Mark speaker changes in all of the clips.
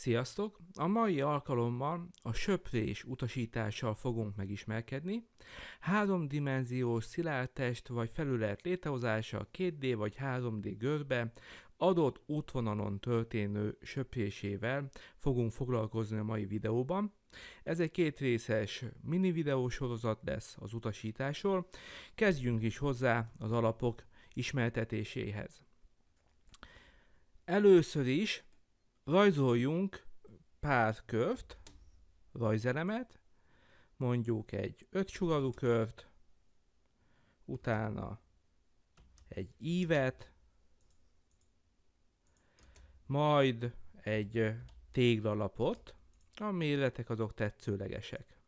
Speaker 1: Sziasztok! A mai alkalommal a söprés utasítással fogunk megismerkedni. Háromdimenziós szilárdtest vagy felület létrehozása 2D vagy 3D görbe adott útvonalon történő söprésével fogunk foglalkozni a mai videóban. Ez egy két részes mini videósorozat lesz az utasításról. Kezdjünk is hozzá az alapok ismertetéséhez. Először is rajzoljunk pár kört, rajzelemet, mondjuk egy ötsugarú sugarú kört, utána egy ívet, majd egy téglalapot, a méretek azok tetszőlegesek.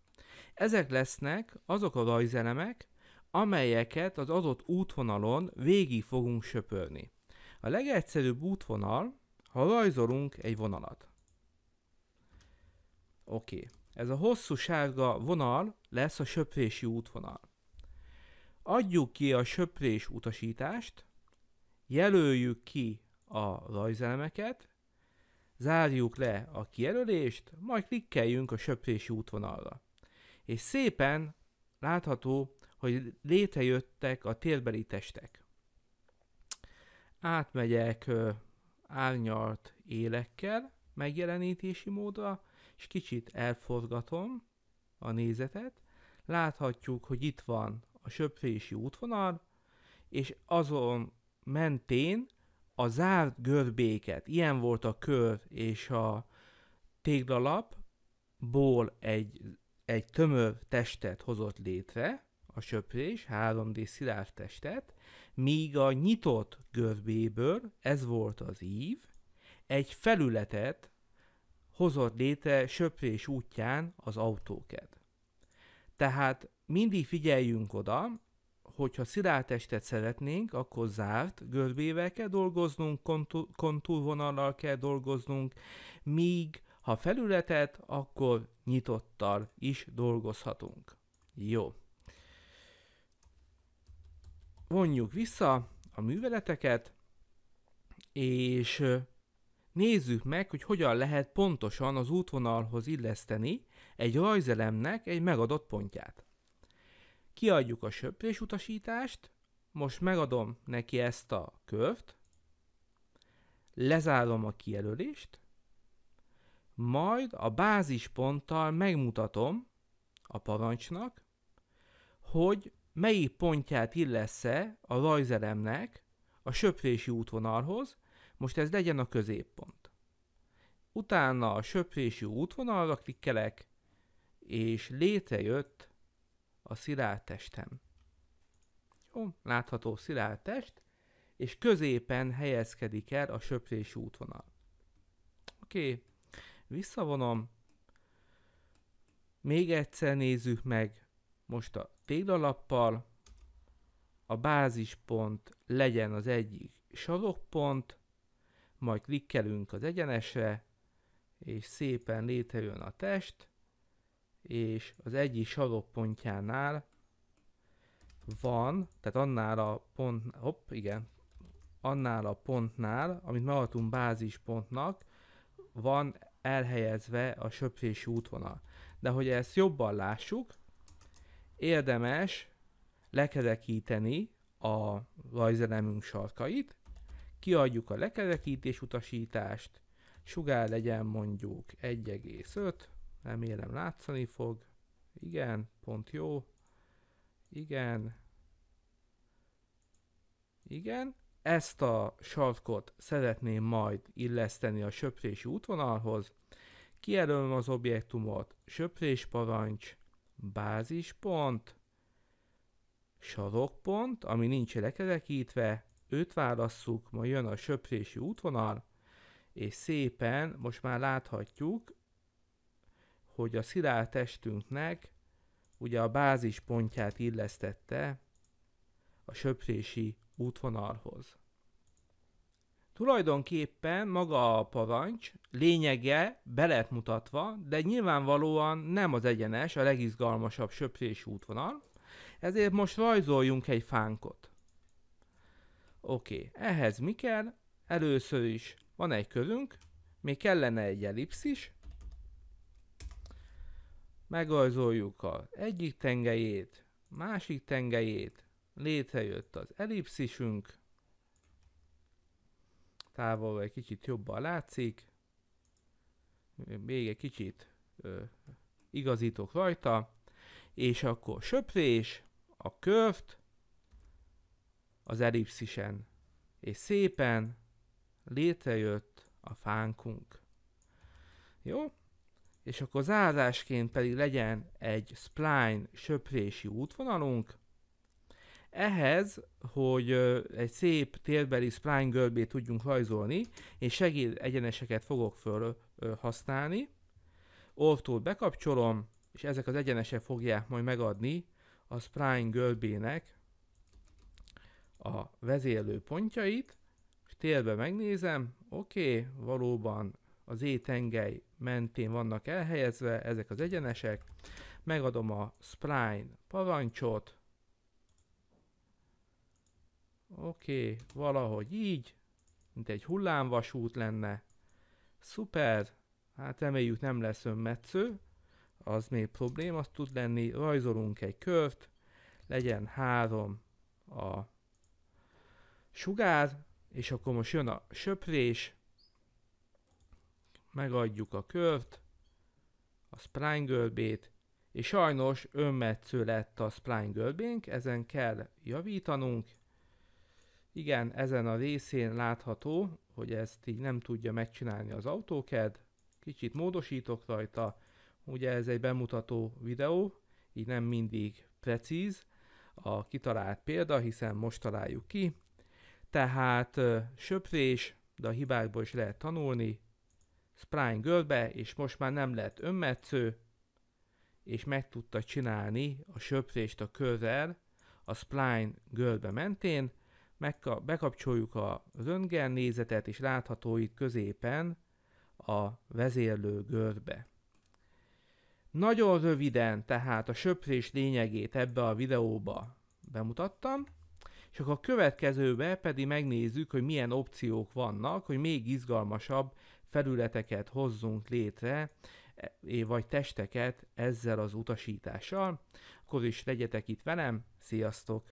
Speaker 1: Ezek lesznek azok a rajzelemek, amelyeket az adott útvonalon végig fogunk söpörni. A legegyszerűbb útvonal ha rajzolunk egy vonalat. Oké. Okay. Ez a hosszú sárga vonal lesz a söprési útvonal. Adjuk ki a söprés utasítást, jelöljük ki a rajzelemeket, zárjuk le a kijelölést, majd klikkeljünk a söprési útvonalra. És szépen látható, hogy létrejöttek a térbeli testek. Átmegyek árnyalt élekkel megjelenítési módra, és kicsit elforgatom a nézetet, láthatjuk, hogy itt van a söprési útvonal, és azon mentén a zárt görbéket, ilyen volt a kör és a téglalapból egy, egy tömör testet hozott létre, a söprés, 3D szilárd testet, míg a nyitott görbéből, ez volt az ív, egy felületet hozott létre söprés útján az autóked. Tehát mindig figyeljünk oda, hogyha szilárd szeretnénk, akkor zárt görbével kell dolgoznunk, kontúrvonallal kell dolgoznunk, míg ha felületet, akkor nyitottal is dolgozhatunk. Jó vonjuk vissza a műveleteket, és nézzük meg, hogy hogyan lehet pontosan az útvonalhoz illeszteni egy rajzelemnek egy megadott pontját. Kiadjuk a söprés utasítást, most megadom neki ezt a kövt, lezárom a kijelölést, majd a bázisponttal megmutatom a parancsnak, hogy melyik pontját illesz-e a rajzelemnek a söprési útvonalhoz, most ez legyen a középpont. Utána a söprési útvonalra klikkelek, és létrejött a szilárd testem. Jó, látható szilárd test, és középen helyezkedik el a söprési útvonal. Oké, okay. visszavonom. Még egyszer nézzük meg most a téglalappal a bázispont legyen az egyik sarokpont, majd klikkelünk az egyenesre, és szépen létrejön a test, és az egyik sarokpontjánál van, tehát annál a pont, hopp, igen, annál a pontnál, amit megadtunk bázispontnak, van elhelyezve a söprési útvonal. De hogy ezt jobban lássuk, érdemes lekerekíteni a rajzelemünk sarkait, kiadjuk a lekerekítés utasítást, sugár legyen mondjuk 1,5, remélem látszani fog, igen, pont jó, igen, igen, ezt a sarkot szeretném majd illeszteni a söprési útvonalhoz, kijelölöm az objektumot, söprés parancs, bázispont, sarokpont, ami nincs lekerekítve, őt válasszuk, majd jön a söprési útvonal, és szépen most már láthatjuk, hogy a szilárd testünknek ugye a bázispontját illesztette a söprési útvonalhoz. Tulajdonképpen maga a parancs lényege be mutatva, de nyilvánvalóan nem az egyenes, a legizgalmasabb söprési útvonal, ezért most rajzoljunk egy fánkot. Oké, okay. ehhez mi kell? Először is van egy körünk, még kellene egy ellipszis, megrajzoljuk az egyik tengelyét, másik tengelyét, létrejött az ellipszisünk, távol egy kicsit jobban látszik, még egy kicsit ö, igazítok rajta, és akkor söprés, a kövt, az elipszisen. és szépen létrejött a fánkunk. Jó? És akkor zárásként pedig legyen egy spline söprési útvonalunk, ehhez, hogy egy szép térbeli spline görbét tudjunk rajzolni, és segéd egyeneseket fogok föl használni. Ortól bekapcsolom, és ezek az egyenesek fogják majd megadni a spline görbének a vezérlő pontjait. És térbe megnézem, oké, okay, valóban az étengely mentén vannak elhelyezve ezek az egyenesek. Megadom a spline parancsot, Oké, okay, valahogy így, mint egy hullámvasút lenne. Szuper, hát reméljük nem lesz önmetsző, az még probléma, az tud lenni. Rajzolunk egy kört, legyen három a sugár, és akkor most jön a söprés, megadjuk a kört, a spline görbét, és sajnos önmetsző lett a spline görbénk, ezen kell javítanunk, igen, ezen a részén látható, hogy ezt így nem tudja megcsinálni az AutoCAD, kicsit módosítok rajta, ugye ez egy bemutató videó, így nem mindig precíz a kitalált példa, hiszen most találjuk ki. Tehát söprés, de a hibákból is lehet tanulni, Spline görbe, és most már nem lett önmetsző, és meg tudta csinálni a söprést a körrel a spline görbe mentén, bekapcsoljuk a röntgen nézetet, és látható itt középen a vezérlő görbe. Nagyon röviden tehát a söprés lényegét ebbe a videóba bemutattam, és akkor a következőbe pedig megnézzük, hogy milyen opciók vannak, hogy még izgalmasabb felületeket hozzunk létre, vagy testeket ezzel az utasítással. Akkor is legyetek itt velem, sziasztok!